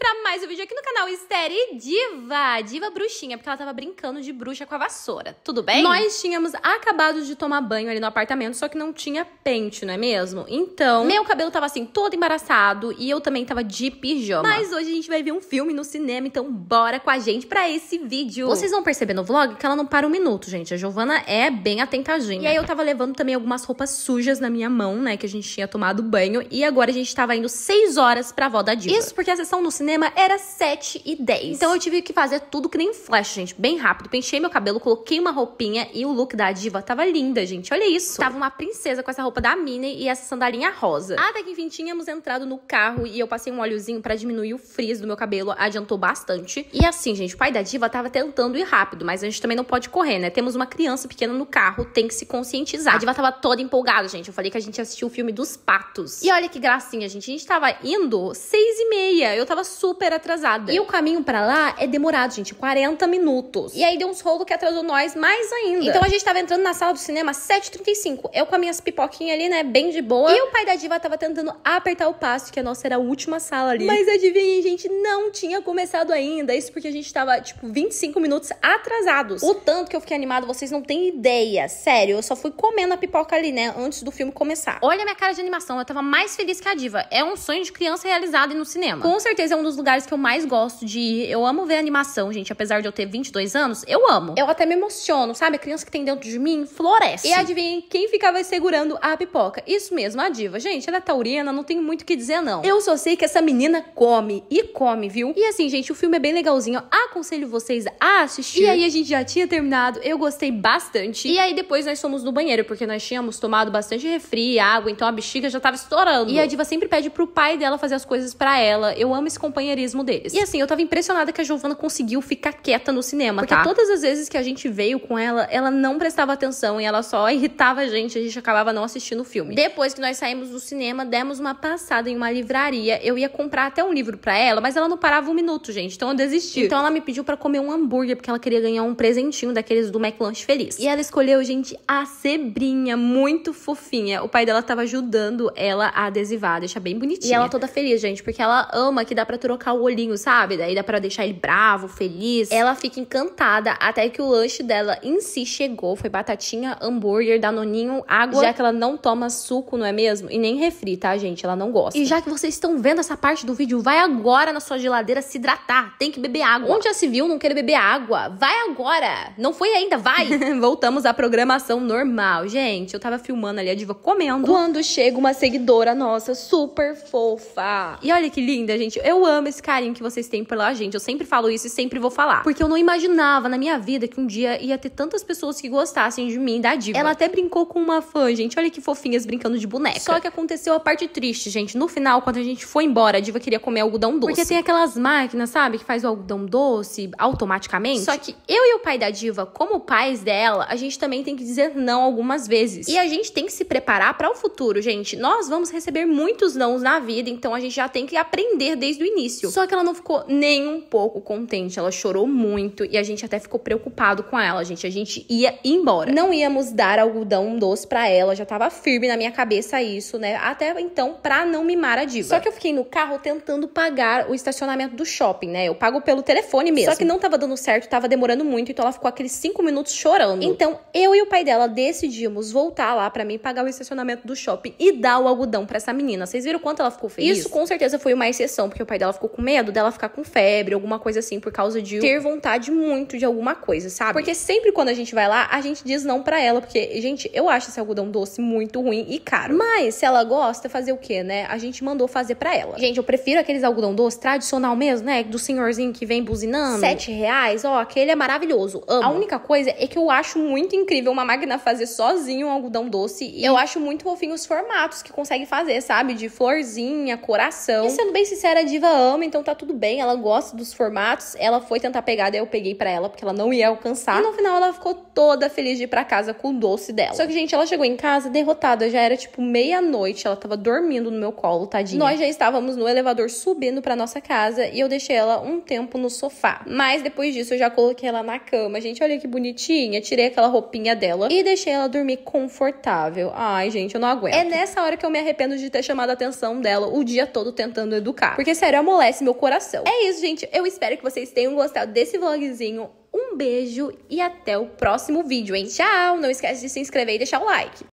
para mais um vídeo aqui no canal Esteri Diva, Diva Bruxinha, porque ela tava brincando de bruxa com a vassoura, tudo bem? Nós tínhamos acabado de tomar banho ali no apartamento, só que não tinha pente, não é mesmo? Então, meu cabelo tava assim, todo embaraçado e eu também tava de pijama. Mas hoje a gente vai ver um filme no cinema, então bora com a gente para esse vídeo. Vocês vão perceber no vlog que ela não para um minuto, gente. A Giovana é bem atentadinha. E aí eu tava levando também algumas roupas sujas na minha mão, né, que a gente tinha tomado banho e agora a gente tava indo seis horas pra vó da Diva. Isso porque a sessão no cinema cinema era 7 e 10. Então eu tive que fazer tudo que nem flash, gente. Bem rápido. Penchei meu cabelo, coloquei uma roupinha e o look da diva tava linda, gente. Olha isso. Tava uma princesa com essa roupa da Minnie e essa sandalinha rosa. Até ah, que enfim tínhamos entrado no carro e eu passei um óleozinho para diminuir o frizz do meu cabelo. Adiantou bastante. E assim, gente, o pai da diva tava tentando ir rápido, mas a gente também não pode correr, né? Temos uma criança pequena no carro, tem que se conscientizar. A diva tava toda empolgada, gente. Eu falei que a gente assistiu o filme dos patos. E olha que gracinha, gente. A gente tava indo seis e meia. Eu tava super super atrasada. E o caminho para lá é demorado, gente, 40 minutos. E aí deu uns rolos que atrasou nós mais ainda. Então a gente tava entrando na sala do cinema às 7h35. Eu com as minhas pipoquinhas ali, né, bem de boa. E o pai da diva tava tentando apertar o passo, que a nossa era a última sala ali. Mas adivinha, gente, não tinha começado ainda. Isso porque a gente tava, tipo, 25 minutos atrasados. O tanto que eu fiquei animado, vocês não têm ideia. Sério, eu só fui comendo a pipoca ali, né, antes do filme começar. Olha a minha cara de animação, eu tava mais feliz que a diva. É um sonho de criança realizado no cinema. Com certeza é um dos dos lugares que eu mais gosto de ir. Eu amo ver animação, gente. Apesar de eu ter 22 anos, eu amo. Eu até me emociono, sabe? A criança que tem dentro de mim floresce. E adivinha quem ficava segurando a pipoca? Isso mesmo, a diva. Gente, ela é taurina, não tem muito o que dizer, não. Eu só sei que essa menina come. E come, viu? E assim, gente, o filme é bem legalzinho. A aconselho vocês a assistir. E aí a gente já tinha terminado, eu gostei bastante. E aí depois nós fomos no banheiro, porque nós tínhamos tomado bastante refri, água, então a bexiga já tava estourando. E a Diva sempre pede pro pai dela fazer as coisas para ela. Eu amo esse companheirismo deles. E assim, eu tava impressionada que a Giovana conseguiu ficar quieta no cinema, porque tá? todas as vezes que a gente veio com ela, ela não prestava atenção e ela só irritava a gente, a gente acabava não assistindo o filme. Depois que nós saímos do cinema, demos uma passada em uma livraria. Eu ia comprar até um livro para ela, mas ela não parava um minuto, gente. Então eu desisti. Então ela me me pediu para comer um hambúrguer, porque ela queria ganhar um presentinho daqueles do McLunch Feliz. E ela escolheu, gente, a cebrinha, muito fofinha. O pai dela tava ajudando ela a adesivar, deixar bem bonitinha. E ela toda feliz, gente, porque ela ama que dá para trocar o olhinho, sabe? Daí dá para deixar ele bravo, feliz. Ela fica encantada até que o lanche dela em si chegou. Foi batatinha, hambúrguer, danoninho, água. Já que ela não toma suco, não é mesmo? E nem refri, tá, gente? Ela não gosta. E já que vocês estão vendo essa parte do vídeo, vai agora na sua geladeira se hidratar. Tem que beber água. Onde já se viu não querer beber água? Vai agora! Não foi ainda, vai! Voltamos à programação normal. Gente, eu tava filmando ali a diva comendo. Quando chega uma seguidora nossa, super fofa. E olha que linda, gente. Eu amo esse carinho que vocês têm pela gente. Eu sempre falo isso e sempre vou falar. Porque eu não imaginava na minha vida que um dia ia ter tantas pessoas que gostassem de mim, da diva. Ela até brincou com uma fã, gente. Olha que fofinhas brincando de boneca. Só que aconteceu a parte triste, gente. No final, quando a gente foi embora, a diva queria comer algodão doce. Porque tem aquelas máquinas, sabe, que faz o algodão doce fosse automaticamente. Só que eu e o pai da diva, como pais dela, a gente também tem que dizer não algumas vezes. E a gente tem que se preparar para o futuro, gente. Nós vamos receber muitos nãos na vida, então a gente já tem que aprender desde o início. Só que ela não ficou nem um pouco contente, ela chorou muito e a gente até ficou preocupado com ela, gente. A gente ia embora. Não íamos dar algodão doce para ela, já tava firme na minha cabeça isso, né? Até então, pra não mimar a diva. Só que eu fiquei no carro tentando pagar o estacionamento do shopping, né? Eu pago pelo telefone telefone mesmo. Só que não tava dando certo, tava demorando muito, então ela ficou aqueles cinco minutos chorando. Então, eu e o pai dela decidimos voltar lá para mim pagar o estacionamento do shopping e dar o algodão para essa menina. Vocês viram quanto ela ficou feliz? Isso com certeza foi uma exceção, porque o pai dela ficou com medo dela ficar com febre, alguma coisa assim, por causa de ter vontade muito de alguma coisa, sabe? Porque sempre quando a gente vai lá, a gente diz não para ela, porque, gente, eu acho esse algodão doce muito ruim e caro. Mas se ela gosta, fazer o quê, né? A gente mandou fazer para ela. Gente, eu prefiro aqueles algodão doce tradicional mesmo, né? Do senhorzinho que vem buzinando Mano. Sete reais, ó, aquele é maravilhoso. Amo. A única coisa é que eu acho muito incrível uma máquina fazer sozinho um algodão doce. E eu acho muito fofinho os formatos que consegue fazer, sabe? De florzinha, coração. E sendo bem sincera, a diva ama, então tá tudo bem. Ela gosta dos formatos. Ela foi tentar pegar, daí eu peguei para ela, porque ela não ia alcançar. E no final ela ficou toda feliz de ir pra casa com o doce dela. Só que, gente, ela chegou em casa derrotada. Já era tipo meia-noite. Ela tava dormindo no meu colo, tadinha. Nós já estávamos no elevador subindo pra nossa casa e eu deixei ela um tempo no sofá. Mas depois disso eu já coloquei ela na cama. Gente, olha que bonitinha. Tirei aquela roupinha dela e deixei ela dormir confortável. Ai, gente, eu não aguento. É nessa hora que eu me arrependo de ter chamado a atenção dela o dia todo tentando educar. Porque, sério, amolece meu coração. É isso, gente. Eu espero que vocês tenham gostado desse vlogzinho. Um beijo e até o próximo vídeo, hein? Tchau! Não esquece de se inscrever e deixar o like.